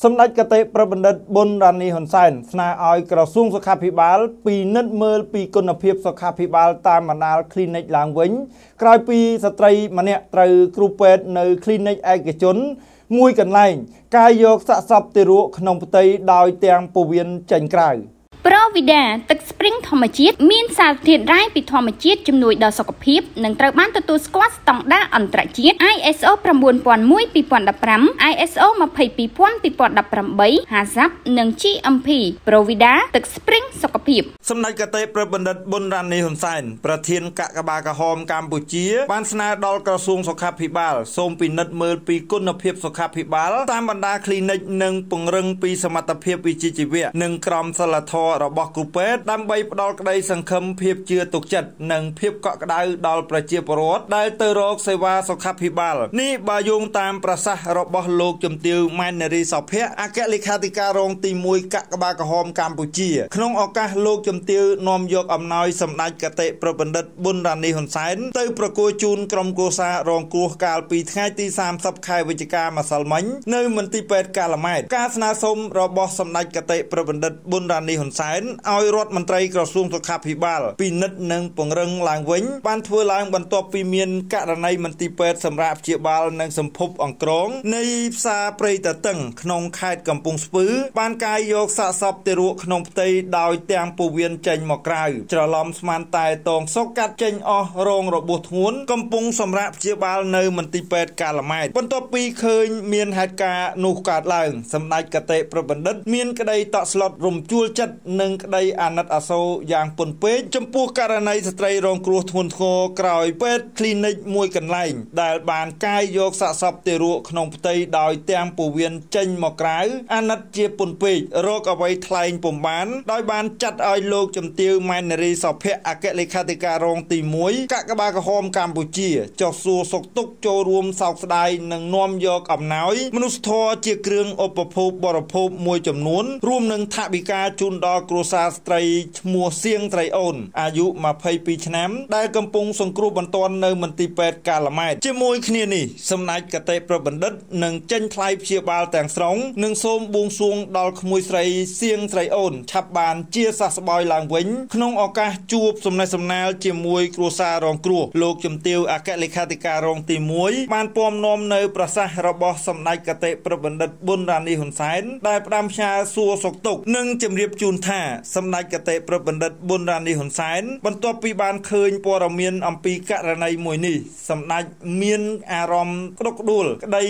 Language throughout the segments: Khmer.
សម្ដេចកតេប្របណ្ឌិតប៊ុនរ៉ានីហ៊ុនសែនស្នើឲ្យក្រសួងសុខាភិបាលពិនិត្យមើល ពីគុណភាពសុខាភិបាល តាមបណ្ដាល clinic ឡើងវិញក្រោយពីស្ត្រីម្នាក់ត្រូវគ្រូពេទ្យនៅ clinic ឯកជន មួយកន្លែងកាយយកសាកសពទារក ក្នុងផ្ទៃដោយទាំងពវៀនចេញក្រៅប្រវីដាទឹកធម្មជាតិមានសារធាតុរ៉ែពីធម្មជាតិជំនួយដល់សុខភាពនិងត្រូវបានទទួលស្គាល់ស្តង់ដារអន្តរជាតិ ISO 9001:2015 ISO 22000:2018 HACCP និង GMP Provida ទឹក Spring សុខភាពសម្ដេចកតេប្របណ្ឌិតប៊ុនរ៉ានីហ៊ុនសែនប្រធានកាកបាទក្រហមកម្ពុជា បានស្នើដល់ក្រសួងសុខាភិបាល សូមពិនិត្យមើលពីគុណភាពសុខាភិបាល តាមបណ្ដាคลินิกនិងពង្រឹងពីសមត្ថភាពវិជ្ជាជីវៈនិងក្រមសីលធម៌របស់គ្រូពេទ្យដើម្បីផ្ដល់ក្តីសង្ឃឹមភាពជឿទុកចិត្តនិងភាពកក់ក្តៅដល់ប្រជាពលរដ្ឋដែលទៅរកសេវាសុខាភិបាលនេះបើយោងតាមប្រសាសន៍របស់លោកជំទាវម៉ែននារីសុភ័ក្រអគ្គលេខាធិការរងទី1កាកបាទក្រហមកម្ពុជា ក្នុងឱកាសលោកជំទាវនាំយកអំណោយសម្ដេចកតេប្របណ្ឌិតប៊ុនរ៉ានីហ៊ុនសែនទៅប្រគល់ជូនក្រុមគូសាររងគ្រោះកាលពីថ្ងៃទី30ខែវិច្ឆិកាម្សិលមិញនៅ មន្ទីរពេទ្យកាឡាម៉ែតការស្នើសុំរបស់សម្ដេចកតេប្របណ្ឌិតប៊ុនរ៉ានីហ៊ុនសែនឲ្យរដ្ឋមន្ត្រីក្រសសួងសុខាភិបាលពិនិត្យនិងពង្រឹងឡើងវិញបានធ្វើឡើងបន្ទាប់ពីមានករណីមន្ទីរពេទ្យសម្រាប់ព្យាបាលនិងសម្ភពអង្ក្រងនៃផ្សារព្រៃតតឹងក្នុងខេត្តកំពង់ស្ពឺ បានកាយយកសាកសពទារកក្នុងផ្ទៃដោយទាំងពវៀនចេញមកក្រៅច្រឡំស្មានតែតងសុកកាត់ចេញអស់រងរបួសធ្ងន់កំពុងសម្រាប់ព្យាបាលនៅមន្ទីរពេទ្យកាលម៉ែតបន្ទាប់ពីឃើញមានហេតុការណ៍នោះកើតឡើងសម្ដេចកតេប្របណ្ឌិត មានក្តីតក់ស្លុតរំជួលចិត្តនិងក្តីអាណិតអាសូរយ៉ាងពន់ពេកចំពោះករណីស្ត្រីរងគ្រោះធ្ងន់ធ្ងរក្រោយពេទ្យ clinic មួយកន្លែង ដែល បាន កាយយកសាកសពទារកក្នុងផ្ទៃដោយទាំងពវៀនចេញមកក្រៅអាណិតជាពន់ពេករកអ្វីថ្លែងពំបាន ដោយបានចាត់ឲ្យលោកជំទាវម៉ែននារីសភ័ក្រអគ្គលេខាធិការរងទី1កាកបាក្រហមកម្ពុជាចុះសួរសុកទុកចូលរួមសោកស្ដាយនិងនាំយកអំណោយ មនុស្សធម៌ជាគ្រឿងឧបភោគបរិភោគមួយចំនួន រួមនឹងថវិកាជូនដល់គ្រួសារស្ត្រីឈ្មោះឈ្មោះសៀងត្រីអូនអាយុ22ឆ្នាំ ដែលកំពុងសង្គ្រោះបន្ទាន់នៅមន្ទីរពេទ្យកាឡាម៉ែតជាមួយគ្នានេះសម្ដេចកតេប្របណ្ឌិតនឹងចេញថ្លៃព្យាបាលទាំងស្រុងនិងសូមបួងសួងដល់ក្មួយស្រីសៀងត្រីអូនឆាប់បានជាសះស្បើយឡើងវិញ ក្នុងឱកាសជួប សំណេះសំណាល ជាមួយគ្រួសាររងគ្រោះលោកជំទាវអគ្គលេខាធិការរងទី1បានពំនាំនៅប្រសាសន៍របស់សម្ដេចកតេប្របណ្ឌិតប៊ុនរ៉ានីហ៊ុនសែនដែលផ្ដាំផ្ញើសួរសុកទុកនិងជម្រាបជូនថាសម្ដេចកតេប្របណ្ឌិតបណ្ឌិតប៊ុនរ៉ានីហ៊ុនសែនបន្ទាប់ពីបានឃើញព័ត៌មានអំពីករណីមួយនេះសម្ដេចមានអារម្មណ៍ក្តុកក្តួលក្តី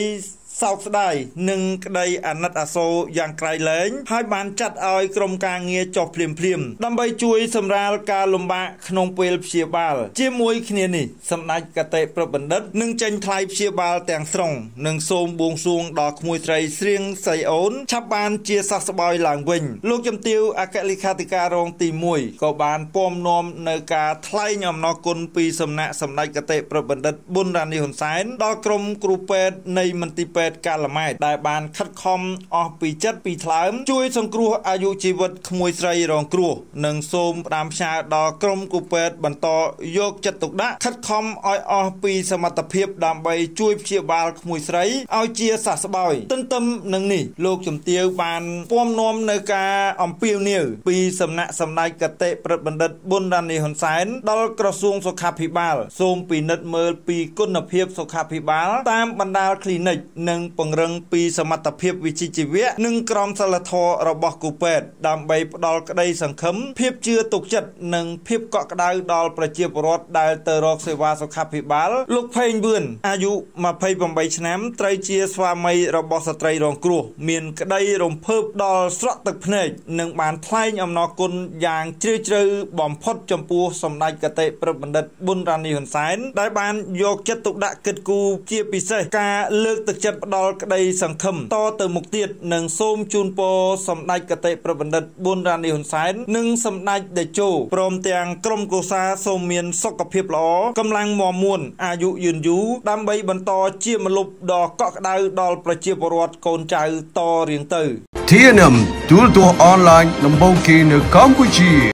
សោកស្ដាយនិងក្តីអាណិតអាសូរយ៉ាងក្រៃលែងហើយបានចាត់ឲ្យក្រុមការងារចុះភ្លាមភ្លាមដើម្បីជួយ សម្រាលការលំបាកក្នុងពេលព្យាបាល ជាមួយគ្នានេះសម្ដេចកតេប្របណ្ឌិតនឹងចេញថ្លៃព្យាបាលទាំងស្រុងនិងសូមបួងសួងដល់ក្មួយស្រីស្រៀងសៃអូនឆាប់បានជាសះស្បើយឡើងវិញ លោកជំទាវអគ្គលេខាធិការរង ទី1ក៏បានពំនាំនៅការថ្លែងអំណរគុណពីសំណាក់សម្ដេចកតេប្របណ្ឌិតប៊ុនរ៉ានីហ៊ុនសែនដល់ក្រុមគ្រូពេទ្យនៃមន្ទីរពេទ្យកាលម៉ែតដែលបានខិតខំអស់ពីចិត្តពីថ្លើម ជួយសង្គ្រោះអាយុជីវិតក្មួយស្រីរងគ្រោះ និងសូមផ្ដាំផ្ញើដល់ក្រុមគូពេទ្យបន្តយកចិត្តទុកដាក់ខិតខំឲ្យអស់ពីសមត្ថភាពដើម្បីជួយព្យាបាលក្មួយស្រីឲ្យជាសះស្បើយទន្ទឹមនឹងនេះលោកជំទាវបានពំនាំនៅការអំពាវនាវពីសំណាក់សម្ដេចកតេប្រិទ្ធបណ្ឌិតប៊ុនរ៉ានីហ៊ុនសែនដល់ក្រសួងសុខាភិបាលសូមពិនិត្យមើលពីគុណភាពសុខាភិបាលតាមបណ្ដាលគ្លីនិកនិងនិងពង្រឹងពីសមត្ថភាពវិជ្ជាជីវៈនិងក្រមសីលធម៌របស់គូពេទ្យដើម្បីផ្ដល់ក្តីសង្ឃឹមភាពជឿទុកចិត្តនិងភាពកក់ក្ដៅដល់ប្រជាពលរដ្ឋដែលទៅរក សេវាសុខាភិបាលលោកផេងវឿនអាយុ28ឆ្នាំត្រូវជាស្វាមីរបស់ស្ត្រីរងគ្រោះ មានក្តី រំភើបដល់ស្រក់ទឹកភ្នែកនិងបានថ្លែងអំណរគុណយ៉ាងជ្រាលជ្រៅបំផុតចំពោះសម្ដេចកតេព្រឹទ្ធបណ្ឌិតប៊ុនរ៉ានីហ៊ុនសែនដែលបានយកចិត្តទុកដាក់គិតគូរជាពិសេសការលើកទឹកចិត្តផ្ដល់ក្តីសង្ឃឹមតទៅមុខទៀតនិងសូមជូនពរសម្ដេចកតេប្របណ្ឌិតប៊ុនរ៉ានីហ៊ុនសែននិងសម្ដេចតេជោព្រមទាំងក្រុមគូសាសូមមានសុខភាពល្អកម្លាំងមាំមួន អាយុយឺនយូរដើម្បីបន្តជាមលុបដ៏កក់ក្ដៅដល់ប្រជាពលរដ្ឋកូនចៅតរៀងទៅ TNM ទូរទស្សន៍អនឡាញដំបូងគេនៅកម្ពុជា